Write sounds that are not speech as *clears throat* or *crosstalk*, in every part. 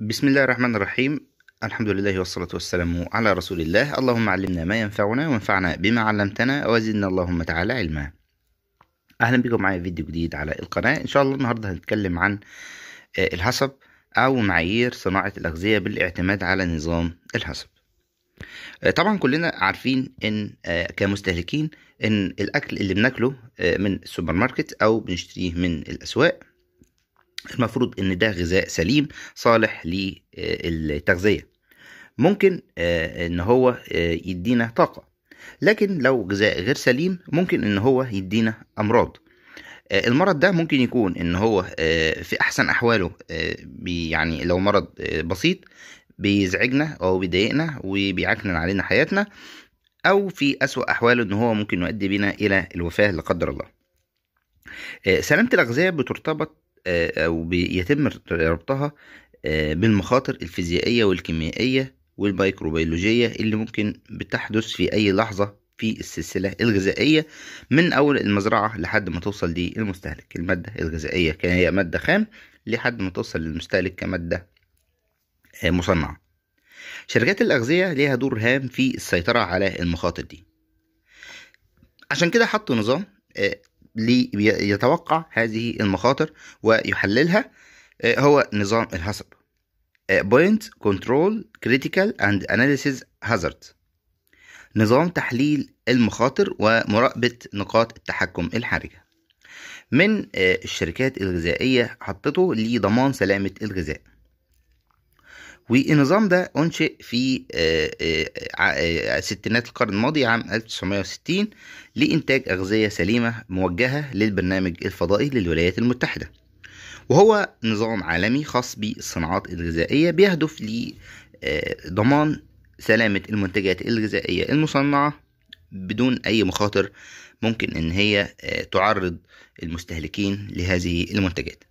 بسم الله الرحمن الرحيم الحمد لله والصلاة والسلام على رسول الله اللهم علمنا ما ينفعنا وانفعنا بما علمتنا وزدنا اللهم تعالى علما أهلا بكم معايا فيديو جديد على القناة إن شاء الله النهاردة هنتكلم عن آه، الحسب أو معايير صناعة الأغذية بالاعتماد على نظام الحسب آه، طبعا كلنا عارفين ان آه، كمستهلكين ان الاكل اللي بناكله من السوبر ماركت او بنشتريه من الاسواق المفروض ان ده غذاء سليم صالح للتغذيه ممكن آه، ان هو آه، يدينا طاقه لكن لو غذاء غير سليم ممكن ان هو يدينا امراض آه، المرض ده ممكن يكون ان هو في احسن احواله يعني لو مرض بسيط بيزعجنا او بيضايقنا وبيعكنن علينا حياتنا او في اسوا احواله ان هو ممكن يؤدي بنا الى الوفاه لا قدر الله سلامة الأغذية بترتبط آه، أو بيتم ربطها آه، بالمخاطر الفيزيائية والكيميائية والميكروبيولوجية اللي ممكن بتحدث في أي لحظة في السلسلة الغذائية من أول المزرعة لحد ما توصل للمستهلك المادة الغذائية كان هي مادة خام لحد ما توصل للمستهلك كمادة آه، مصنعة شركات الأغذية ليها دور هام في السيطرة على المخاطر دي عشان كده حطوا نظام يتوقع هذه المخاطر ويحللها آه، هو نظام الهاسب بوينت كنترول كريتيكال اند اناليسيز هازارد نظام تحليل المخاطر ومراقبة نقاط التحكم الحرجة من آه، الشركات الغذائية حطته لضمان سلامة الغذاء والنظام ده أنشئ في آه، آه، آه، ستينات القرن الماضي عام 1960 لإنتاج أغذية سليمة موجهة للبرنامج الفضائي للولايات المتحدة وهو نظام عالمي خاص بالصناعات الغذائية بيهدف لضمان سلامة المنتجات الغذائية المصنعة بدون أي مخاطر ممكن إن هي تعرض المستهلكين لهذه المنتجات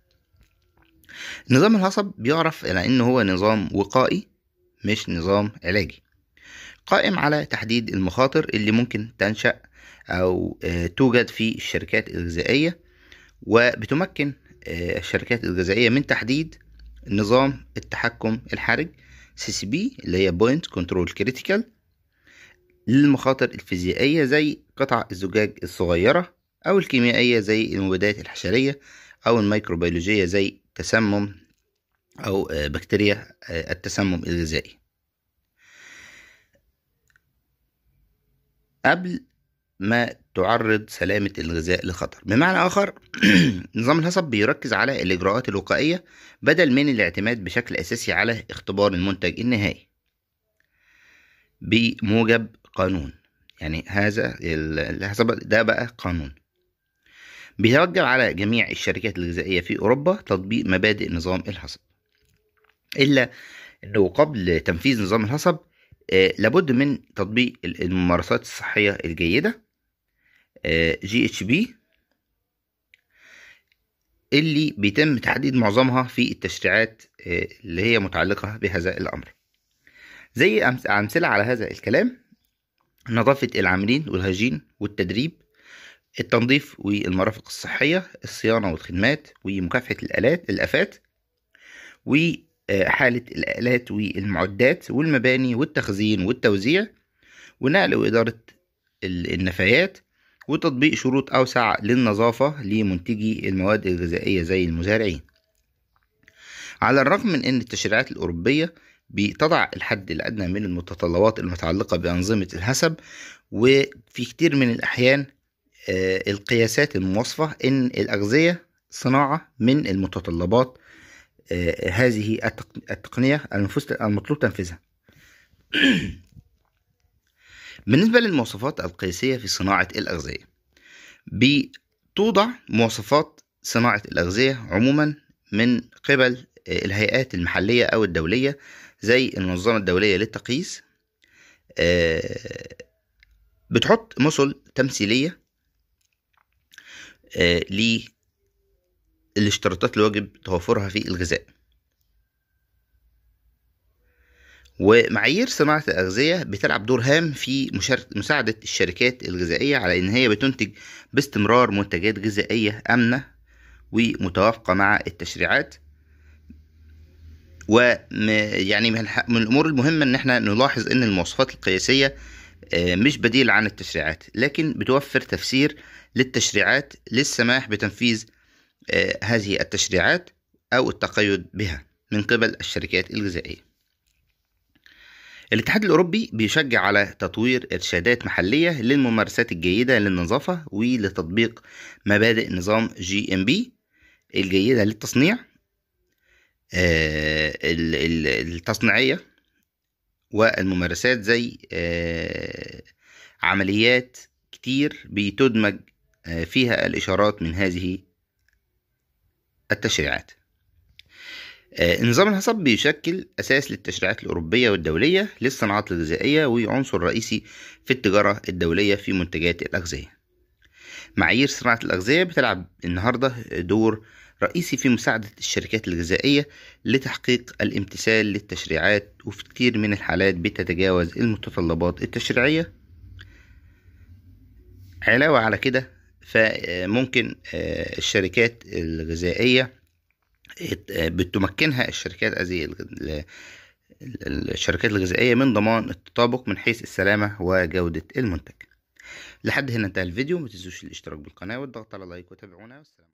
نظام العصب بيعرف على إن هو نظام وقائي مش نظام علاجي قائم على تحديد المخاطر اللي ممكن تنشأ أو آه، توجد في الشركات الغذائية وبتمكن آه، الشركات الغذائية من تحديد نظام التحكم الحرج سي سي بي اللي هي بوينت كنترول كريتيكال للمخاطر الفيزيائية زي قطع الزجاج الصغيرة أو الكيميائية زي المبيدات الحشرية أو الميكروبيولوجية زي تسمم أو آه، بكتيريا آه، التسمم الغذائي قبل ما تعرض سلامة الغذاء لخطر بمعنى آخر *clears throat* نظام الهصب بيركز على الإجراءات الوقائية بدل من الاعتماد بشكل أساسي على اختبار المنتج النهائي بموجب قانون يعني هذا الهصب ده بقى قانون بيتوجب على جميع الشركات الغذائية في أوروبا تطبيق مبادئ نظام الهصب إلا أنه قبل تنفيذ نظام الهصب آه، لابد من تطبيق الممارسات الصحية الجيدة آه، جي اتش بي اللي بيتم تحديد معظمها في التشريعات آه، اللي هي متعلقة بهذا الأمر زي أمثلة على هذا الكلام نظافة العاملين والهجين والتدريب التنظيف والمرافق الصحية الصيانة والخدمات ومكافحة الآلات الآفات وحالة الآلات والمعدات والمباني والتخزين والتوزيع ونقل وإدارة النفايات وتطبيق شروط أوسع للنظافة لمنتجي المواد الغذائية زي المزارعين على الرغم من أن التشريعات الأوروبية بتضع الحد الأدنى من المتطلبات المتعلقة بأنظمة الهسب وفي كتير من الأحيان آه، القياسات المواصفة إن الأغذية صناعة من المتطلبات آه، هذه التقنية المطلوب تنفيذها *clears throat* بالنسبة للمواصفات القياسية في صناعة الأغذية بتوضع مواصفات صناعة الأغذية عموما من قبل آه، الهيئات المحلية أو الدولية زي المنظمة الدولية للتقييس بتحط مثل تمثيلية آه، للاشتراطات اللي واجب توفرها في الغذاء ومعايير صناعة الأغذية بتلعب دور هام في مساعدة الشركات الغذائية على إن هي بتنتج باستمرار منتجات غذائية آمنة ومتوافقة مع التشريعات و يعني من الأمور المهمة إن إحنا نلاحظ إن المواصفات القياسية آه، مش بديل عن التشريعات لكن بتوفر تفسير للتشريعات للسماح بتنفيذ آه، هذه التشريعات أو التقيد بها من قبل الشركات الغذائية الاتحاد الأوروبي بيشجع على تطوير إرشادات محلية للممارسات الجيدة للنظافة ولتطبيق مبادئ نظام جي ام بي الجيدة للتصنيع آه، التصنيعية والممارسات زي آه، عمليات كتير بتدمج آه، فيها الإشارات من هذه التشريعات آه، نظام الهصب بيشكل أساس للتشريعات الأوروبية والدولية للصناعات الغذائية وعنصر رئيسي في التجارة الدولية في منتجات الأغذية معايير صناعة الأغذية بتلعب النهاردة دور رئيسي في مساعدة الشركات الغذائية لتحقيق الامتثال للتشريعات وفي كتير من الحالات بتتجاوز المتطلبات التشريعية علاوة على كده فممكن آه، الشركات الغذائية آه، بتمكنها الشركات هذه الشركات الغذائية من ضمان التطابق من حيث السلامة وجودة المنتج لحد هنا انتهى الفيديو متنسوش الاشتراك بالقناة والضغط على لايك وتابعونا والسلام